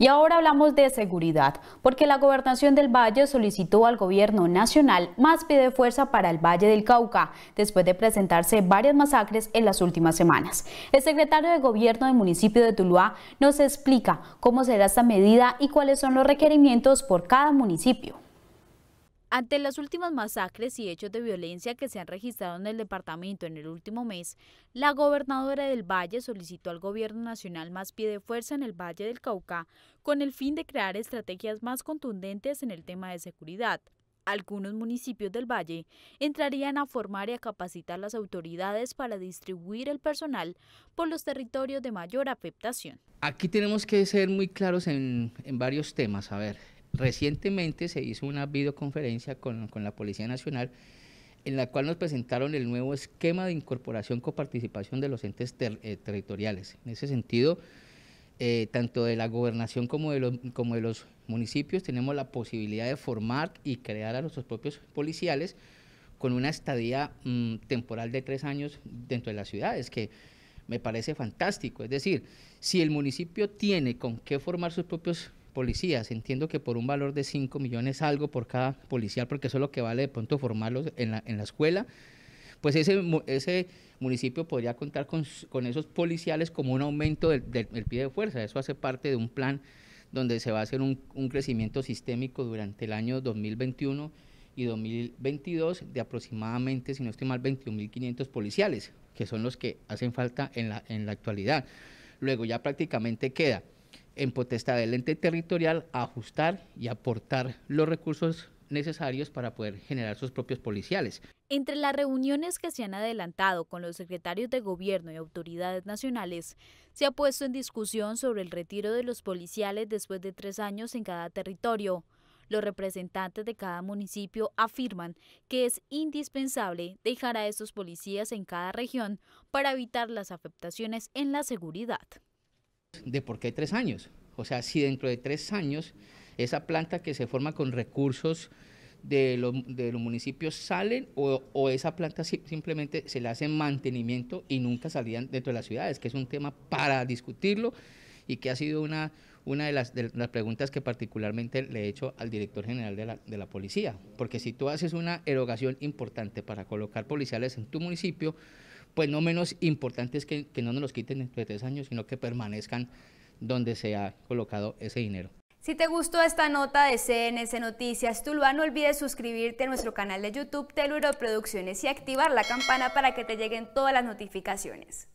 Y ahora hablamos de seguridad, porque la gobernación del Valle solicitó al gobierno nacional más pie de fuerza para el Valle del Cauca, después de presentarse varias masacres en las últimas semanas. El secretario de gobierno del municipio de Tuluá nos explica cómo será esta medida y cuáles son los requerimientos por cada municipio. Ante las últimas masacres y hechos de violencia que se han registrado en el departamento en el último mes, la gobernadora del Valle solicitó al gobierno nacional más pie de fuerza en el Valle del Cauca con el fin de crear estrategias más contundentes en el tema de seguridad. Algunos municipios del Valle entrarían a formar y a capacitar las autoridades para distribuir el personal por los territorios de mayor afectación. Aquí tenemos que ser muy claros en, en varios temas. A ver, Recientemente se hizo una videoconferencia con, la Policía Nacional en la cual nos presentaron el nuevo esquema de incorporación coparticipación de los entes eh, territoriales. En ese sentido, eh, tanto de la gobernación como de, los, como de los municipios tenemos la posibilidad de formar y crear a nuestros propios policiales con una estadía mm, temporal de tres años dentro de las ciudades, que me parece fantástico. Es decir, si el municipio tiene con qué formar sus propios policías. Entiendo que por un valor de 5 millones algo por cada policial, porque eso es lo que vale de pronto formarlos en la, en la escuela, pues ese, ese municipio podría contar con, esos policiales como un aumento del, del, pie de fuerza. Eso hace parte de un plan donde se va a hacer un, crecimiento sistémico durante el año 2021 y 2022 de aproximadamente, si no estoy mal, 21.500 policiales, que son los que hacen falta en la, en la actualidad. Luego ya prácticamente queda en potestad del ente territorial ajustar y aportar los recursos necesarios para poder generar sus propios policiales. Entre las reuniones que se han adelantado con los secretarios de gobierno y autoridades nacionales, se ha puesto en discusión sobre el retiro de los policiales después de tres años en cada territorio. Los representantes de cada municipio afirman que es indispensable dejar a estos policías en cada región para evitar las afectaciones en la seguridad de por qué tres años. O sea, si dentro de tres años esa planta que se forma con recursos de, los municipios salen o, esa planta simplemente se le hace mantenimiento y nunca salían dentro de las ciudades, que es un tema para discutirlo y que ha sido una, una de, las, preguntas que particularmente le he hecho al director general de la, de la policía. Porque si tú haces una erogación importante para colocar policiales en tu municipio, pues no menos importante es que, no nos los quiten entre tres años, sino que permanezcan donde se ha colocado ese dinero. Si te gustó esta nota de CNS Noticias Tuluá, no olvides suscribirte a nuestro canal de YouTube Teluro Producciones y activar la campana para que te lleguen todas las notificaciones.